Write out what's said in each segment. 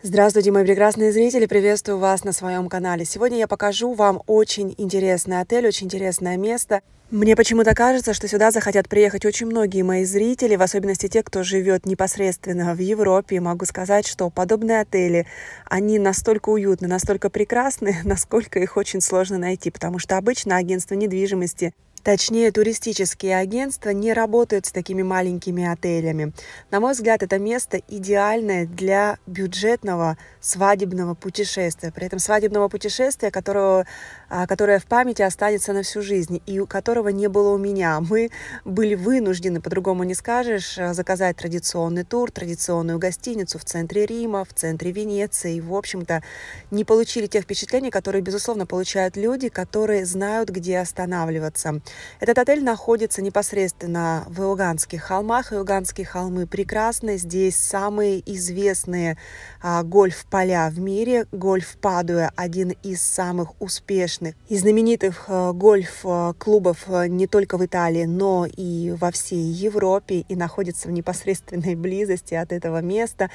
Здравствуйте, мои прекрасные зрители! Приветствую вас на своем канале. Сегодня я покажу вам очень интересный отель, очень интересное место. Мне почему-то кажется, что сюда захотят приехать очень многие мои зрители, в особенности те, кто живет непосредственно в Европе. могу сказать, что подобные отели, они настолько уютны, настолько прекрасны, насколько их очень сложно найти, потому что обычно агентство недвижимости – Точнее, туристические агентства не работают с такими маленькими отелями. На мой взгляд, это место идеальное для бюджетного свадебного путешествия. При этом свадебного путешествия, которого а, которое в памяти останется на всю жизнь, и у которого не было у меня. Мы были вынуждены, по-другому не скажешь, а, заказать традиционный тур, традиционную гостиницу в центре Рима, в центре Венеции. И, в общем-то, не получили тех впечатлений которые, безусловно, получают люди, которые знают, где останавливаться. Этот отель находится непосредственно в Иоганских холмах. Иоганские холмы прекрасны. Здесь самые известные а, гольф-поля в мире. Гольф Падуя – один из самых успешных успешных и знаменитых э, гольф-клубов э, не только в Италии, но и во всей Европе и находится в непосредственной близости от этого места.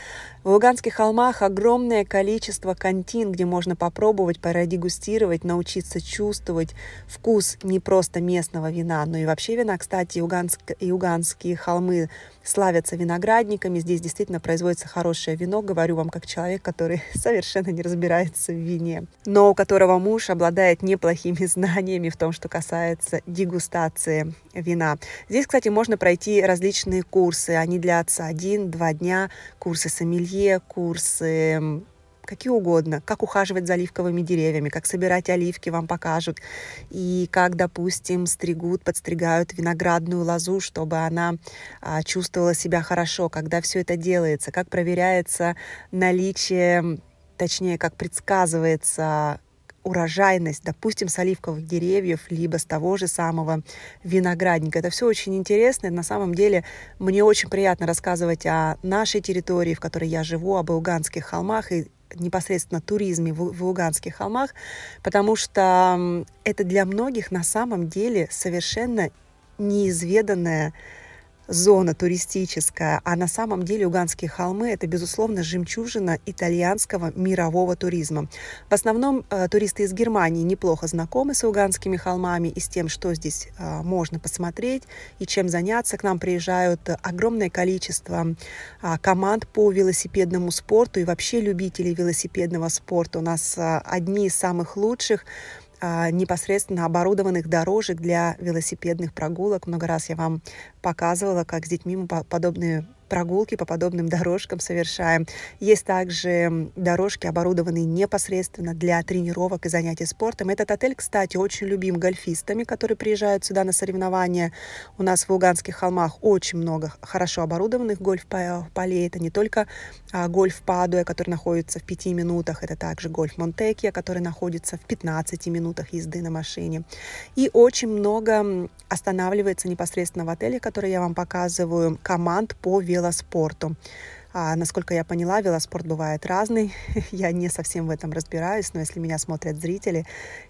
В Луганских холмах огромное количество кантин, где можно попробовать, продегустировать, научиться чувствовать вкус не просто местного вина, но и вообще вина. Кстати, Юганск, Юганские холмы славятся виноградниками. Здесь действительно производится хорошее вино. Говорю вам как человек, который совершенно не разбирается в вине, но у которого муж обладает обладает неплохими знаниями в том, что касается дегустации вина. Здесь, кстати, можно пройти различные курсы. Они длятся один-два дня. Курсы сомелье, курсы какие угодно, как ухаживать за оливковыми деревьями, как собирать оливки, вам покажут, и как, допустим, стригут, подстригают виноградную лозу, чтобы она а, чувствовала себя хорошо, когда все это делается, как проверяется наличие, точнее, как предсказывается урожайность, допустим, с оливковых деревьев, либо с того же самого виноградника. Это все очень интересно, и на самом деле мне очень приятно рассказывать о нашей территории, в которой я живу, об Илганских холмах и непосредственно туризме в, в Луганских холмах, потому что это для многих на самом деле совершенно неизведанная зона туристическая, а на самом деле уганские холмы – это, безусловно, жемчужина итальянского мирового туризма. В основном э, туристы из Германии неплохо знакомы с уганскими холмами и с тем, что здесь э, можно посмотреть и чем заняться. К нам приезжают огромное количество а, команд по велосипедному спорту и вообще любителей велосипедного спорта. У нас э, одни из самых лучших – а, непосредственно оборудованных дорожек для велосипедных прогулок. Много раз я вам показывала, как с детьми мы подобные прогулки по подобным дорожкам совершаем. Есть также дорожки, оборудованные непосредственно для тренировок и занятий спортом. Этот отель, кстати, очень любим гольфистами, которые приезжают сюда на соревнования. У нас в Луганских холмах очень много хорошо оборудованных гольф-полей. Это не только а, гольф Падуя, который находится в 5 минутах, это также гольф Монтекия, который находится в 15 минутах езды на машине. И очень много останавливается непосредственно в отеле, который я вам показываю, команд по велоспорту. А, насколько я поняла, велоспорт бывает разный. Я не совсем в этом разбираюсь, но если меня смотрят зрители,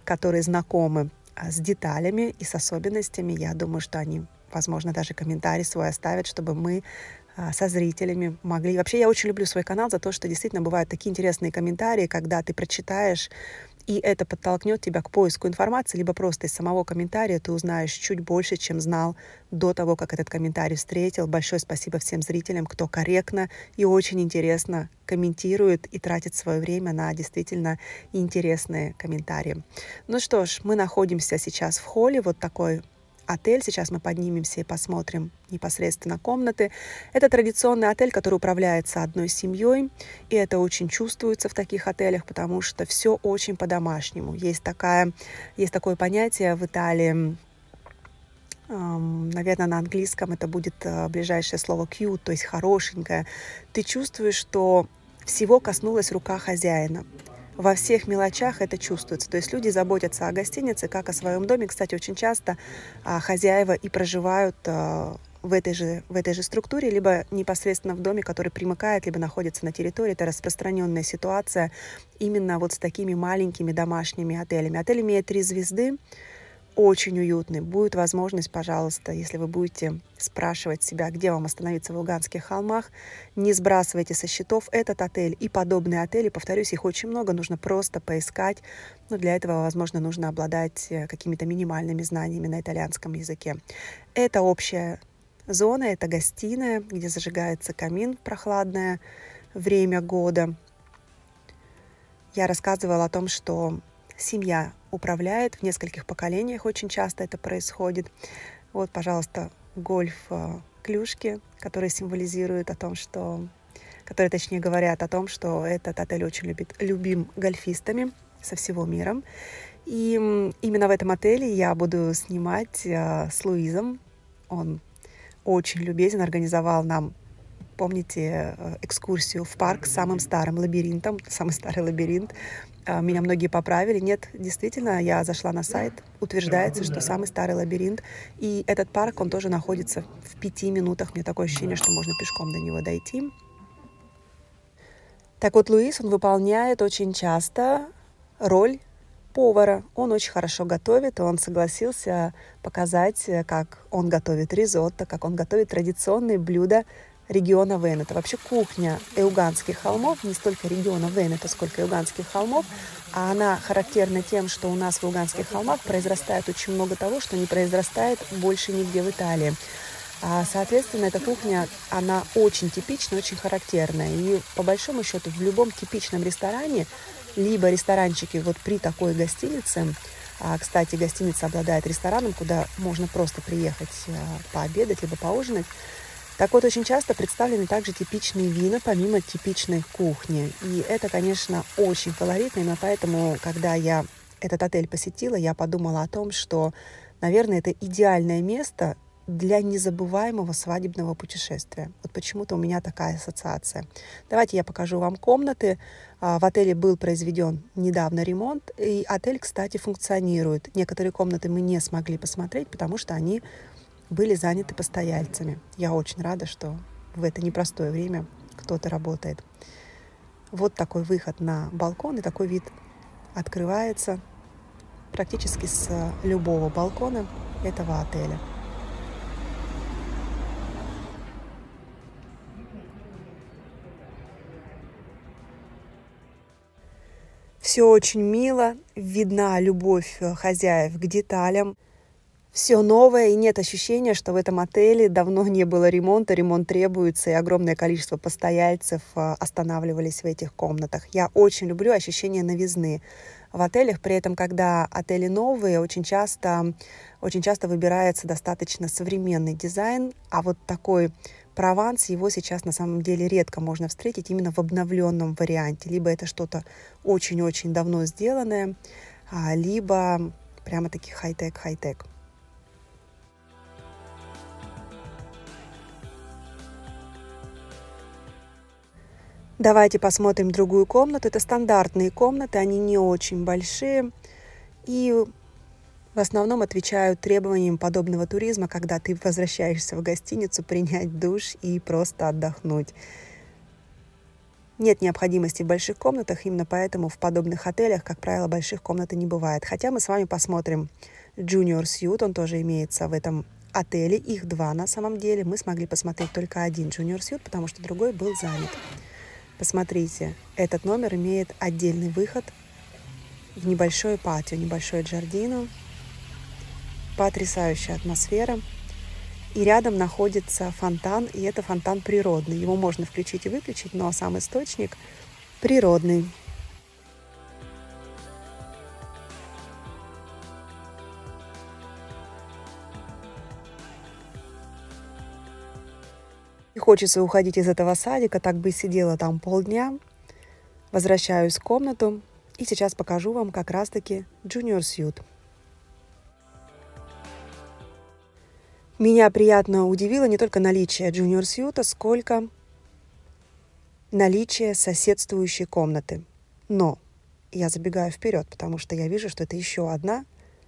которые знакомы а, с деталями и с особенностями, я думаю, что они, возможно, даже комментарий свой оставят, чтобы мы а, со зрителями могли. Вообще я очень люблю свой канал за то, что действительно бывают такие интересные комментарии, когда ты прочитаешь и это подтолкнет тебя к поиску информации, либо просто из самого комментария ты узнаешь чуть больше, чем знал до того, как этот комментарий встретил. Большое спасибо всем зрителям, кто корректно и очень интересно комментирует и тратит свое время на действительно интересные комментарии. Ну что ж, мы находимся сейчас в холле, вот такой отель. Сейчас мы поднимемся и посмотрим непосредственно комнаты. Это традиционный отель, который управляется одной семьей. И это очень чувствуется в таких отелях, потому что все очень по-домашнему. Есть, такая, есть такое понятие в Италии эм, наверное, на английском это будет э, ближайшее слово cute, то есть хорошенькое. Ты чувствуешь, что всего коснулась рука хозяина во всех мелочах это чувствуется. То есть люди заботятся о гостинице, как о своем доме. Кстати, очень часто а, хозяева и проживают а, в этой, же, в этой же структуре, либо непосредственно в доме, который примыкает, либо находится на территории. Это распространенная ситуация именно вот с такими маленькими домашними отелями. Отель имеет три звезды очень уютный. Будет возможность, пожалуйста, если вы будете спрашивать себя, где вам остановиться в Луганских холмах, не сбрасывайте со счетов этот отель и подобные отели. Повторюсь, их очень много, нужно просто поискать. Но ну, для этого, возможно, нужно обладать э, какими-то минимальными знаниями на итальянском языке. Это общая зона, это гостиная, где зажигается камин в прохладное время года. Я рассказывала о том, что семья управляет, в нескольких поколениях очень часто это происходит. Вот, пожалуйста, гольф э, клюшки, которые символизируют о том, что которые, точнее, говорят о том, что этот отель очень любит, любим гольфистами со всего мира. И именно в этом отеле я буду снимать э, с Луизом. Он очень любезен, организовал нам помните э, экскурсию в парк с самым старым лабиринтом, самый старый лабиринт. А, меня многие поправили. Нет, действительно, я зашла на сайт, утверждается, что самый старый лабиринт. И этот парк, он тоже находится в пяти минутах. Мне такое ощущение, что можно пешком до него дойти. Так вот, Луис, он выполняет очень часто роль повара. Он очень хорошо готовит, и он согласился показать, э, как он готовит ризотто, как он готовит традиционные блюда региона Венета. Вообще кухня иуганских холмов, не столько региона Венета, сколько иуганских холмов, а она характерна тем, что у нас в иуганских холмах произрастает очень много того, что не произрастает больше нигде в Италии. А, соответственно, эта кухня, она очень типичная, очень характерная. И по большому счету в любом типичном ресторане, либо ресторанчике вот при такой гостинице, а, кстати, гостиница обладает рестораном, куда можно просто приехать а, пообедать, либо поужинать, так вот, очень часто представлены также типичные вина, помимо типичной кухни. И это, конечно, очень колоритно, но поэтому, когда я этот отель посетила, я подумала о том, что, наверное, это идеальное место для незабываемого свадебного путешествия. Вот почему-то у меня такая ассоциация. Давайте я покажу вам комнаты. А, в отеле был произведен недавно ремонт, и отель, кстати, функционирует. Некоторые комнаты мы не смогли посмотреть, потому что они были заняты постояльцами. Я очень рада, что в это непростое время кто-то работает. Вот такой выход на балкон и такой вид открывается практически с любого балкона этого отеля. Все очень мило, видна любовь э, хозяев к деталям все новое, и нет ощущения, что в этом отеле давно не было ремонта, ремонт требуется, и огромное количество постояльцев а, останавливались в этих комнатах. Я очень люблю ощущение новизны в отелях. При этом, когда отели новые, очень часто, очень часто выбирается достаточно современный дизайн, а вот такой Прованс, его сейчас на самом деле редко можно встретить именно в обновленном варианте. Либо это что-то очень-очень давно сделанное, а, либо прямо-таки хай-тек-хай-тек. -хай -тек. Давайте посмотрим другую комнату. Это стандартные комнаты, они не очень большие и в основном отвечают требованиям подобного туризма, когда ты возвращаешься в гостиницу принять душ и просто отдохнуть. Нет необходимости в больших комнатах, именно поэтому в подобных отелях, как правило, больших комнат не бывает. Хотя мы с вами посмотрим Junior Suite, он тоже имеется в этом отеле, их два на самом деле. Мы смогли посмотреть только один Junior Suite, потому что другой был занят. Посмотрите, этот номер имеет отдельный выход в небольшое патио, небольшое джардино. Потрясающая атмосфера. И рядом находится фонтан, и это фонтан природный. Его можно включить и выключить, но сам источник природный. Не хочется уходить из этого садика, так бы и сидела там полдня. Возвращаюсь в комнату и сейчас покажу вам как раз-таки Junior Suit. Меня приятно удивило не только наличие Junior Suit, а сколько наличие соседствующей комнаты. Но я забегаю вперед, потому что я вижу, что это еще одна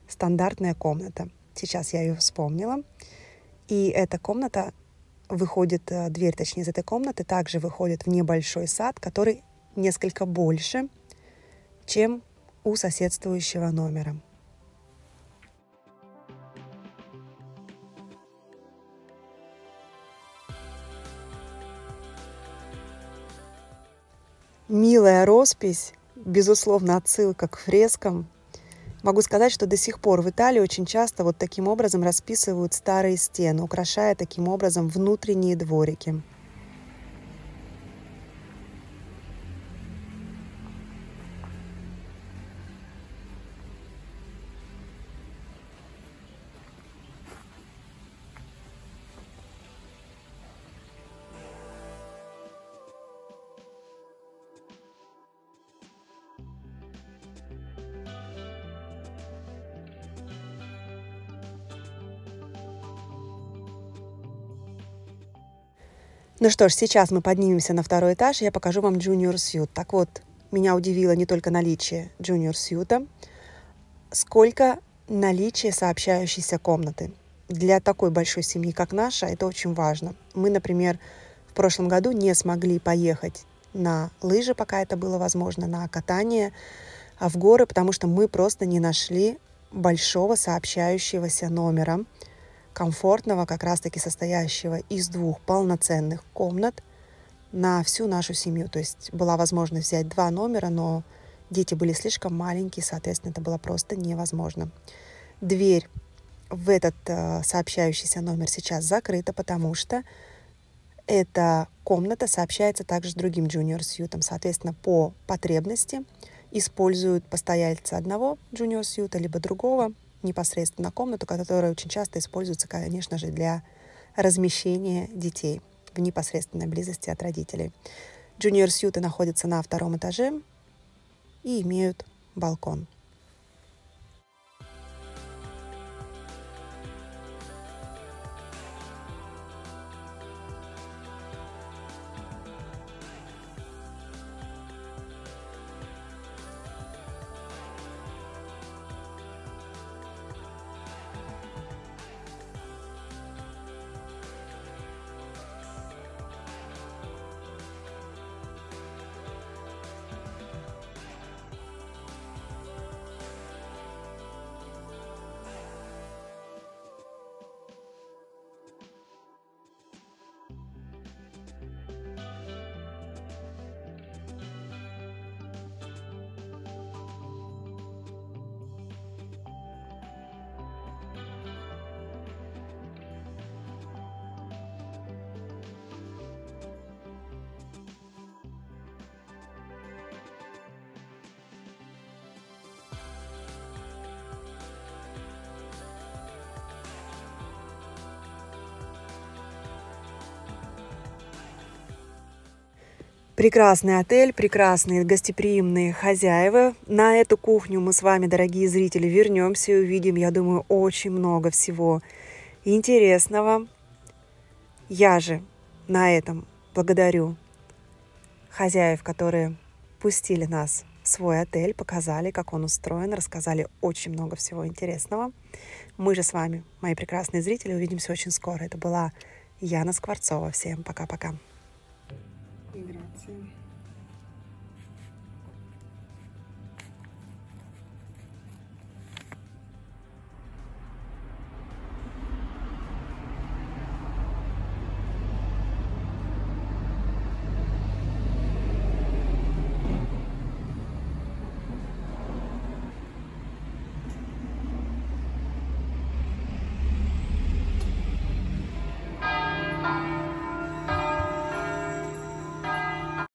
стандартная комната. Сейчас я ее вспомнила. И эта комната выходит, э, дверь, точнее, из этой комнаты также выходит в небольшой сад, который несколько больше, чем у соседствующего номера. Милая роспись, безусловно, отсылка к фрескам Могу сказать, что до сих пор в Италии очень часто вот таким образом расписывают старые стены, украшая таким образом внутренние дворики. Ну что ж, сейчас мы поднимемся на второй этаж, и я покажу вам Junior Suit. Так вот, меня удивило не только наличие Junior Suit, сколько наличие сообщающейся комнаты. Для такой большой семьи, как наша, это очень важно. Мы, например, в прошлом году не смогли поехать на лыжи, пока это было возможно, на катание а в горы, потому что мы просто не нашли большого сообщающегося номера комфортного, как раз-таки состоящего из двух полноценных комнат на всю нашу семью. То есть была возможность взять два номера, но дети были слишком маленькие, соответственно, это было просто невозможно. Дверь в этот э, сообщающийся номер сейчас закрыта, потому что эта комната сообщается также с другим джуниор-сьютом. Соответственно, по потребности используют постояльца одного джуниор-сьюта, либо другого – непосредственно на комнату, которая очень часто используется, конечно же, для размещения детей в непосредственной близости от родителей. Джуниор-сьюты находятся на втором этаже и имеют балкон. Прекрасный отель, прекрасные гостеприимные хозяева. На эту кухню мы с вами, дорогие зрители, вернемся и увидим, я думаю, очень много всего интересного. Я же на этом благодарю хозяев, которые пустили нас в свой отель, показали, как он устроен, рассказали очень много всего интересного. Мы же с вами, мои прекрасные зрители, увидимся очень скоро. Это была Яна Скворцова. Всем пока-пока.